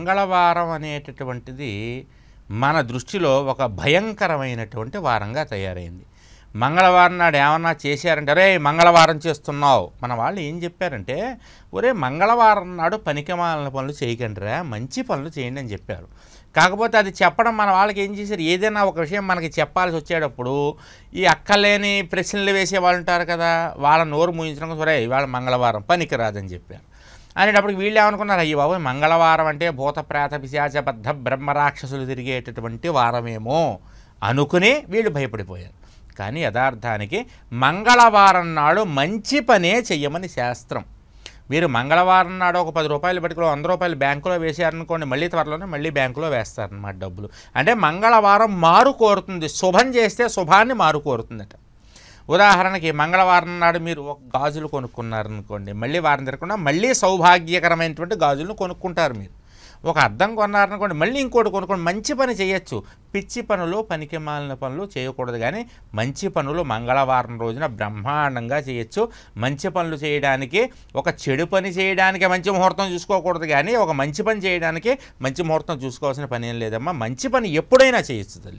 మంగళవారం అనేటటువంటిది మన దృష్టిలో ఒక భయంకరమైనటువంటి వారంగా తయారైంది మంగళవారం నాడు ఏమన్నా చేశారంటే అరే మంగళవారం చేస్తున్నావు మన వాళ్ళు ఏం చెప్పారంటే ఒరే మంగళవారం నాడు పనికిమాలిన పనులు చేయకండిరా మంచి పనులు చేయండి అని చెప్పారు కాకపోతే అది చెప్పడం మన వాళ్ళకి ఏం చేశారు ఏదైనా ఒక విషయం మనకి చెప్పాల్సి వచ్చేటప్పుడు ఈ అక్కలేని ప్రశ్నలు వేసే వాళ్ళు ఉంటారు కదా వాళ్ళ నోరు మూయించడం సరే ఇవాళ మంగళవారం పనికిరాదని చెప్పారు అనేటప్పుడు వీళ్ళు ఏమనుకున్నారు అయ్యి బాబు మంగళవారం అంటే భూత ప్రేత విశాచబద్ధ బ్రహ్మరాక్షసులు తిరిగేటటువంటి వారమేమో అనుకుని వీళ్ళు భయపడిపోయారు కానీ యథార్థానికి మంగళవారం నాడు మంచి పనే చెయ్యమని శాస్త్రం మీరు మంగళవారం నాడు ఒక పది రూపాయలు పెట్టుకుని వంద రూపాయలు బ్యాంకులో వేసారనుకోండి మళ్ళీ త్వరలోనే మళ్ళీ బ్యాంకులో వేస్తారనమాట డబ్బులు అంటే మంగళవారం మారు కోరుతుంది శుభం చేస్తే శుభాన్ని మారు కోరుతుందట ఉదాహరణకి మంగళవారం నాడు మీరు ఒక గాజులు కొనుక్కున్నారనుకోండి మళ్ళీ వారం తిరగకుండా మళ్ళీ సౌభాగ్యకరమైనటువంటి గాజులను కొనుక్కుంటారు మీరు ఒక అర్థం కొన్నారనుకోండి మళ్ళీ ఇంకోటి కొనుక్కోండి మంచి పని చేయొచ్చు పిచ్చి పనులు పనికి మాలిన పనులు చేయకూడదు కానీ మంచి పనులు మంగళవారం రోజున బ్రహ్మాండంగా చేయొచ్చు మంచి పనులు చేయడానికి ఒక చెడు పని చేయడానికి మంచి ముహూర్తం చూసుకోకూడదు కానీ ఒక మంచి పని చేయడానికి మంచి ముహూర్తం చూసుకోవాల్సిన పని ఏం లేదమ్మా మంచి పని ఎప్పుడైనా చేయొచ్చు తల్లి